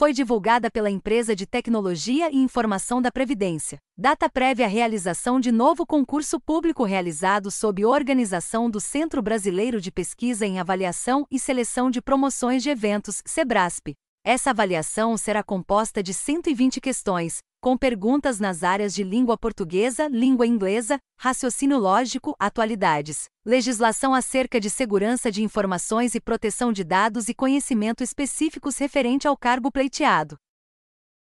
foi divulgada pela empresa de tecnologia e informação da Previdência. Data prévia à realização de novo concurso público realizado sob organização do Centro Brasileiro de Pesquisa em Avaliação e Seleção de Promoções de Eventos, SEBRASP. Essa avaliação será composta de 120 questões, com perguntas nas áreas de língua portuguesa, língua inglesa, raciocínio lógico, atualidades, legislação acerca de segurança de informações e proteção de dados e conhecimento específicos referente ao cargo pleiteado.